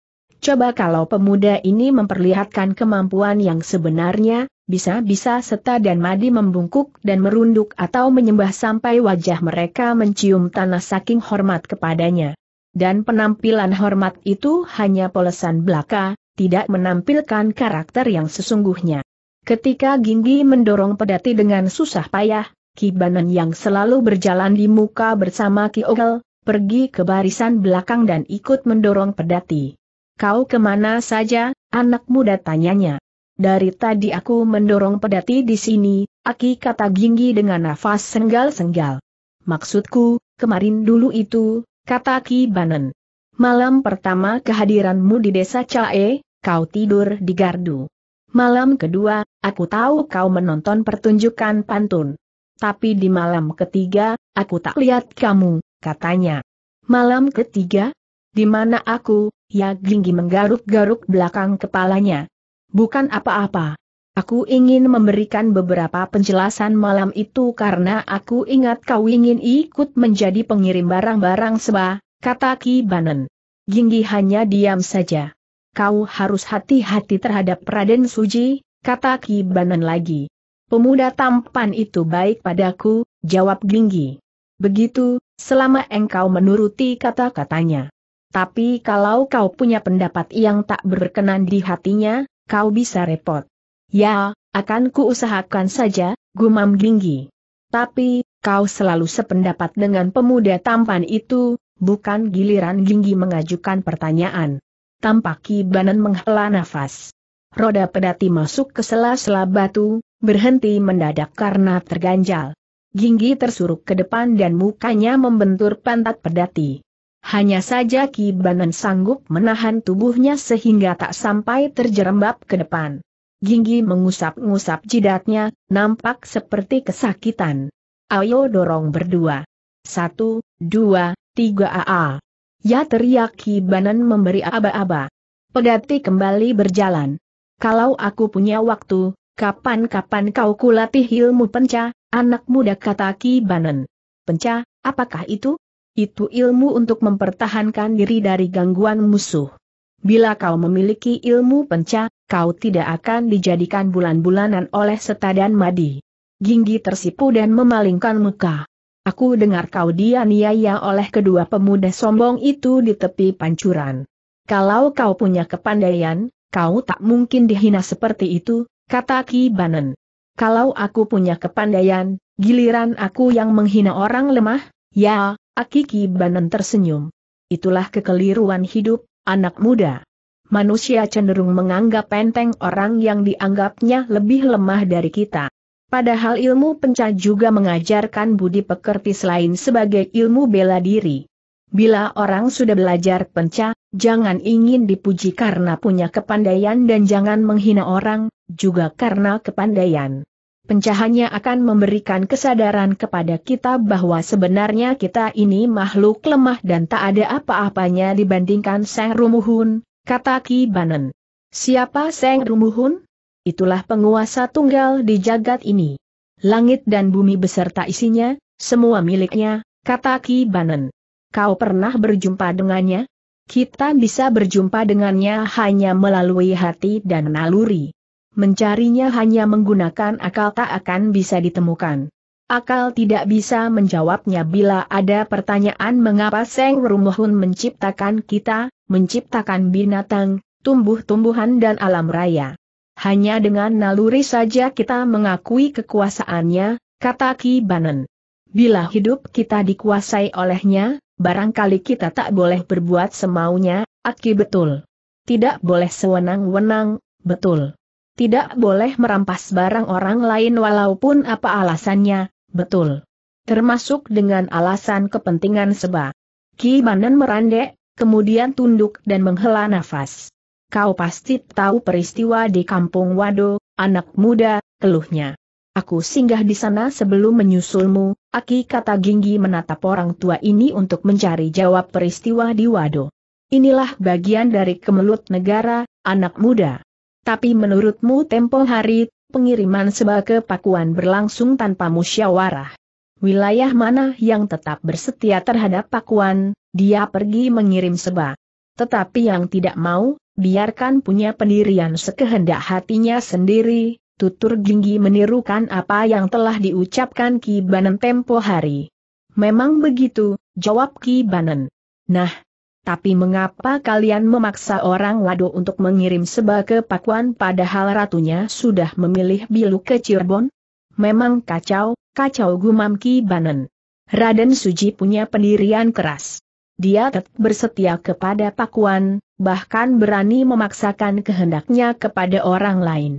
Coba kalau pemuda ini memperlihatkan kemampuan yang sebenarnya, bisa-bisa Seta dan Madi membungkuk dan merunduk atau menyembah sampai wajah mereka mencium tanah saking hormat kepadanya. Dan penampilan hormat itu hanya polesan belaka, tidak menampilkan karakter yang sesungguhnya. Ketika Ginggi mendorong pedati dengan susah payah, Kibanan yang selalu berjalan di muka bersama Ki Ogel pergi ke barisan belakang dan ikut mendorong pedati. Kau kemana saja, anak muda tanyanya. Dari tadi aku mendorong pedati di sini, Aki kata Ginggi dengan nafas senggal-senggal. Maksudku, kemarin dulu itu, kata Aki Banen. Malam pertama kehadiranmu di desa Cae, kau tidur di gardu. Malam kedua, aku tahu kau menonton pertunjukan pantun. Tapi di malam ketiga, aku tak lihat kamu, katanya. Malam ketiga? Di mana aku, Ya Ginggi menggaruk-garuk belakang kepalanya. Bukan apa-apa. Aku ingin memberikan beberapa penjelasan malam itu karena aku ingat kau ingin ikut menjadi pengirim barang-barang seba, kata Ki Banen. Ginggi hanya diam saja. Kau harus hati-hati terhadap Raden Suji, kata Ki Banen lagi. Pemuda tampan itu baik padaku, jawab Ginggi. Begitu, selama engkau menuruti kata-katanya. Tapi kalau kau punya pendapat yang tak berkenan di hatinya, kau bisa repot. Ya, akan kuusahakan saja, gumam Ginggi. Tapi, kau selalu sependapat dengan pemuda tampan itu, bukan giliran Ginggi mengajukan pertanyaan. Tampak Kibanan menghela nafas. Roda pedati masuk ke sela-sela batu, berhenti mendadak karena terganjal. Ginggi tersuruk ke depan dan mukanya membentur pantat pedati. Hanya saja Ki Banan sanggup menahan tubuhnya sehingga tak sampai terjerembab ke depan. Ginggi mengusap-ngusap jidatnya, nampak seperti kesakitan. Ayo dorong berdua. Satu, dua, tiga aa. Ya teriak Ki Banan memberi aba-aba. Pedati kembali berjalan. Kalau aku punya waktu, kapan-kapan kau kulatih ilmu penca, anak muda kata Ki Banan. Penca, apakah itu? Itu ilmu untuk mempertahankan diri dari gangguan musuh. Bila kau memiliki ilmu penca, kau tidak akan dijadikan bulan-bulanan oleh setadan madi. Ginggi tersipu dan memalingkan muka. Aku dengar kau dianiaya oleh kedua pemuda sombong itu di tepi pancuran. Kalau kau punya kepandaian, kau tak mungkin dihina seperti itu, kata Ki Banen. Kalau aku punya kepandaian, giliran aku yang menghina orang lemah, ya, Akiki Banan tersenyum. Itulah kekeliruan hidup, anak muda. Manusia cenderung menganggap penteng orang yang dianggapnya lebih lemah dari kita. Padahal ilmu penca juga mengajarkan budi pekerti selain sebagai ilmu bela diri. Bila orang sudah belajar penca, jangan ingin dipuji karena punya kepandaian dan jangan menghina orang, juga karena kepandaian pencahannya akan memberikan kesadaran kepada kita bahwa sebenarnya kita ini makhluk lemah dan tak ada apa-apanya dibandingkan Seng Rumuhun, kata Ki Banen. Siapa Seng Rumuhun? Itulah penguasa tunggal di jagat ini. Langit dan bumi beserta isinya, semua miliknya, kata Ki Banen. Kau pernah berjumpa dengannya? Kita bisa berjumpa dengannya hanya melalui hati dan naluri mencarinya hanya menggunakan akal tak akan bisa ditemukan. Akal tidak bisa menjawabnya bila ada pertanyaan mengapa Seng Rumuhun menciptakan kita, menciptakan binatang, tumbuh-tumbuhan dan alam raya. Hanya dengan naluri saja kita mengakui kekuasaannya, kata Ki Banen. Bila hidup kita dikuasai olehnya, barangkali kita tak boleh berbuat semaunya, aki betul. Tidak boleh sewenang-wenang, betul tidak boleh merampas barang orang lain walaupun apa alasannya, betul. Termasuk dengan alasan kepentingan seba. Ki Banan merandek, kemudian tunduk dan menghela nafas. Kau pasti tahu peristiwa di kampung Wado, anak muda, keluhnya. Aku singgah di sana sebelum menyusulmu, Aki kata Ginggi menatap orang tua ini untuk mencari jawab peristiwa di Wado. Inilah bagian dari kemelut negara, anak muda. Tapi menurutmu tempo hari, pengiriman sebagai pakuan berlangsung tanpa musyawarah. Wilayah mana yang tetap bersetia terhadap pakuan, dia pergi mengirim seba. Tetapi yang tidak mau, biarkan punya pendirian sekehendak hatinya sendiri, tutur ginggi menirukan apa yang telah diucapkan Ki Banen tempo hari. Memang begitu, jawab Ki Banen. Nah, tapi mengapa kalian memaksa orang Lado untuk mengirim seba ke Pakuan padahal ratunya sudah memilih Bilu ke Cirebon? Memang kacau, kacau gumam Ki Banen. Raden Suji punya pendirian keras. Dia tetap bersetia kepada Pakuan, bahkan berani memaksakan kehendaknya kepada orang lain.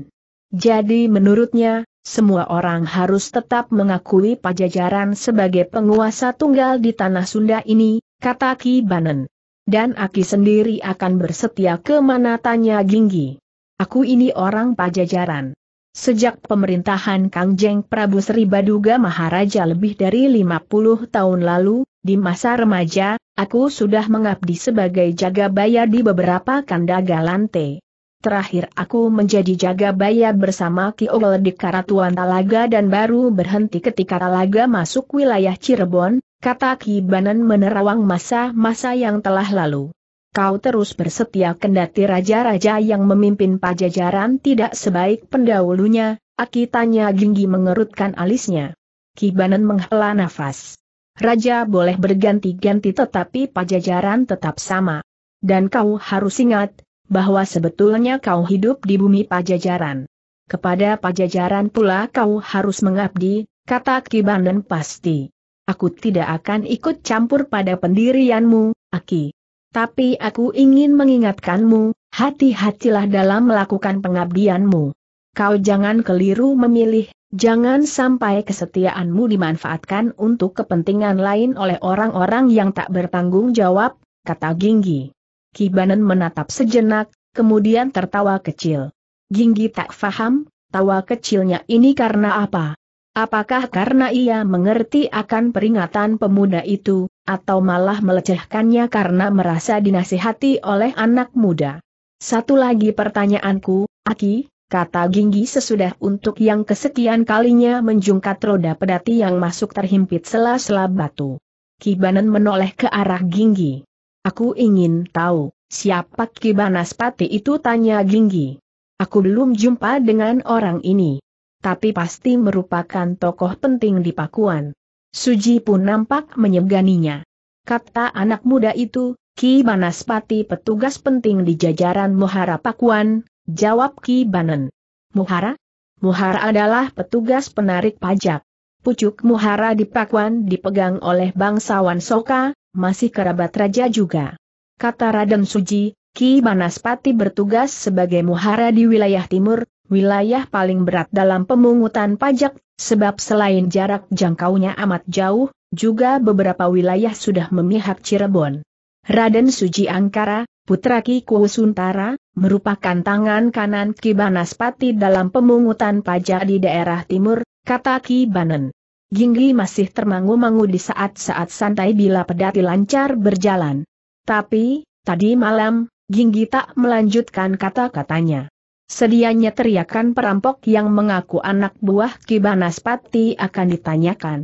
Jadi menurutnya, semua orang harus tetap mengakui pajajaran sebagai penguasa tunggal di tanah Sunda ini, kata Ki Banen. Dan Aki sendiri akan bersetia ke mana tanya Ginggi. Aku ini orang pajajaran. Sejak pemerintahan Kangjeng Prabu Sri Baduga Maharaja lebih dari 50 tahun lalu, di masa remaja, aku sudah mengabdi sebagai jaga jagabaya di beberapa kandaga galante. Terakhir aku menjadi jaga jagabaya bersama Ki Kiowel di Karatuan Talaga dan baru berhenti ketika Talaga masuk wilayah Cirebon, kata Ki Banan menerawang masa-masa yang telah lalu. Kau terus bersetia kendati raja-raja yang memimpin pajajaran tidak sebaik pendahulunya, tanya Jinggi mengerutkan alisnya. Ki Banan menghela nafas. Raja boleh berganti-ganti tetapi pajajaran tetap sama. Dan kau harus ingat, bahwa sebetulnya kau hidup di bumi pajajaran. Kepada pajajaran pula kau harus mengabdi, kata Ki Banan pasti. Aku tidak akan ikut campur pada pendirianmu, Aki. Tapi aku ingin mengingatkanmu, hati-hatilah dalam melakukan pengabdianmu. Kau jangan keliru memilih, jangan sampai kesetiaanmu dimanfaatkan untuk kepentingan lain oleh orang-orang yang tak bertanggung jawab, kata Ginggi. Kibanen menatap sejenak, kemudian tertawa kecil. Ginggi tak faham, tawa kecilnya ini karena apa? Apakah karena ia mengerti akan peringatan pemuda itu, atau malah melecehkannya karena merasa dinasihati oleh anak muda? Satu lagi pertanyaanku, Aki, kata Ginggi sesudah untuk yang kesekian kalinya menjungkat roda pedati yang masuk terhimpit sela-sela batu. Kibanan menoleh ke arah Ginggi. Aku ingin tahu, siapa Kibanaspati itu tanya Ginggi. Aku belum jumpa dengan orang ini tapi pasti merupakan tokoh penting di Pakuan. Suji pun nampak menyeganinya. Kata anak muda itu, Ki Banaspati petugas penting di jajaran Muhara Pakuan, jawab Ki Banen. Muhara? Muhara adalah petugas penarik pajak. Pucuk Muhara di Pakuan dipegang oleh bangsawan Soka, masih kerabat raja juga. Kata Raden Suji, Ki Banaspati bertugas sebagai muhara di wilayah timur, wilayah paling berat dalam pemungutan pajak, sebab selain jarak jangkaunya amat jauh, juga beberapa wilayah sudah memihak Cirebon. Raden Suji Angkara, putra Ki Kusuntara, merupakan tangan kanan Ki Banaspati dalam pemungutan pajak di daerah timur, kata Ki Banen. Ginggi masih termangu-mangu di saat-saat santai bila pedati lancar berjalan. Tapi, tadi malam, Ginggi tak melanjutkan kata-katanya. Sedianya teriakan perampok yang mengaku anak buah Kibanaspati akan ditanyakan.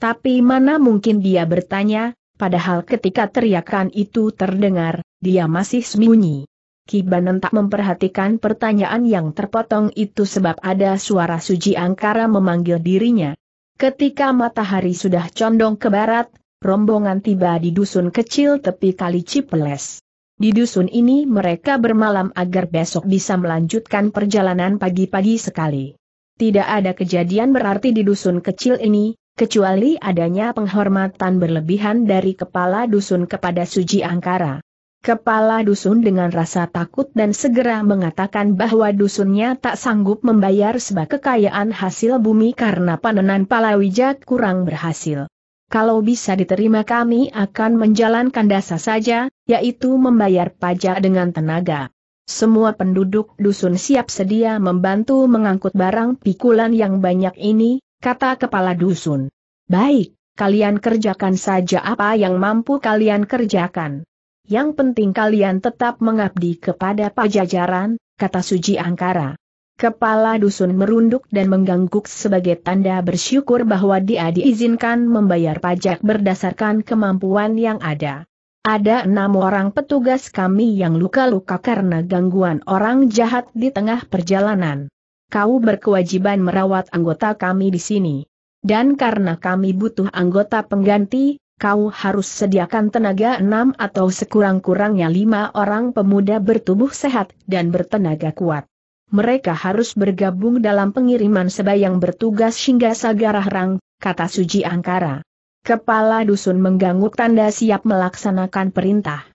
Tapi mana mungkin dia bertanya, padahal ketika teriakan itu terdengar, dia masih sembunyi. Kibanan tak memperhatikan pertanyaan yang terpotong itu sebab ada suara suji angkara memanggil dirinya. Ketika matahari sudah condong ke barat, rombongan tiba di dusun kecil tepi kali Cipeles. Di dusun ini mereka bermalam agar besok bisa melanjutkan perjalanan pagi-pagi sekali. Tidak ada kejadian berarti di dusun kecil ini, kecuali adanya penghormatan berlebihan dari kepala dusun kepada Suji Angkara. Kepala dusun dengan rasa takut dan segera mengatakan bahwa dusunnya tak sanggup membayar sebab kekayaan hasil bumi karena panenan palawija kurang berhasil. Kalau bisa diterima kami akan menjalankan dasar saja, yaitu membayar pajak dengan tenaga. Semua penduduk dusun siap sedia membantu mengangkut barang pikulan yang banyak ini, kata kepala dusun. Baik, kalian kerjakan saja apa yang mampu kalian kerjakan. Yang penting kalian tetap mengabdi kepada pajajaran, kata Suji Angkara. Kepala dusun merunduk dan mengangguk sebagai tanda bersyukur bahwa dia diizinkan membayar pajak berdasarkan kemampuan yang ada. Ada enam orang petugas kami yang luka-luka karena gangguan orang jahat di tengah perjalanan. Kau berkewajiban merawat anggota kami di sini. Dan karena kami butuh anggota pengganti, kau harus sediakan tenaga enam atau sekurang-kurangnya lima orang pemuda bertubuh sehat dan bertenaga kuat mereka harus bergabung dalam pengiriman sebayang bertugas hingga Sagara rang, kata Suji Angkara. Kepala dusun mengganggu tanda siap melaksanakan perintah.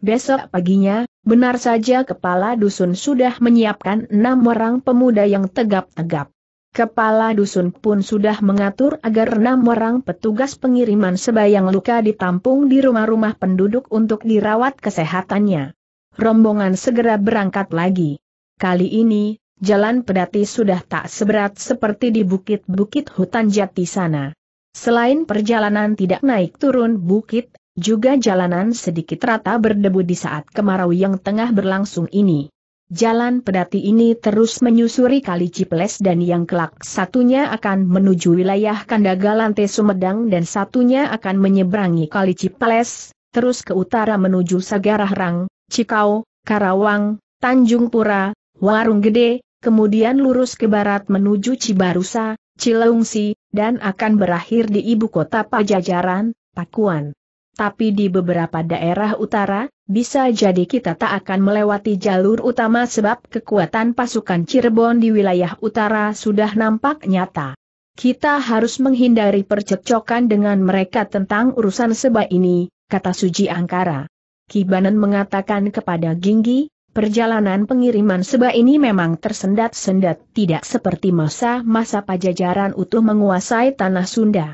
Besok paginya, benar saja kepala dusun sudah menyiapkan enam orang pemuda yang tegap-tegap. Kepala dusun pun sudah mengatur agar enam orang petugas pengiriman sebayang luka ditampung di rumah-rumah penduduk untuk dirawat kesehatannya. Rombongan segera berangkat lagi. Kali ini, jalan pedati sudah tak seberat seperti di bukit-bukit hutan jati sana. Selain perjalanan tidak naik turun bukit, juga jalanan sedikit rata berdebu di saat kemarau yang tengah berlangsung ini. Jalan pedati ini terus menyusuri kali Ciples dan yang kelak satunya akan menuju wilayah Kandagalante Sumedang dan satunya akan menyeberangi kali Ciples, terus ke utara menuju Sagarahrang, Cikau, Karawang, Tanjung Pura, Warung Gede, kemudian lurus ke barat menuju Cibarusa, Cileungsi, dan akan berakhir di ibu kota Pajajaran, Pakuan. Tapi di beberapa daerah utara, bisa jadi kita tak akan melewati jalur utama sebab kekuatan pasukan Cirebon di wilayah utara sudah nampak nyata. Kita harus menghindari percekcokan dengan mereka tentang urusan seba ini, kata Suji Angkara. Kibanan mengatakan kepada Ginggi, Perjalanan pengiriman seba ini memang tersendat-sendat, tidak seperti masa-masa pajajaran utuh menguasai tanah Sunda.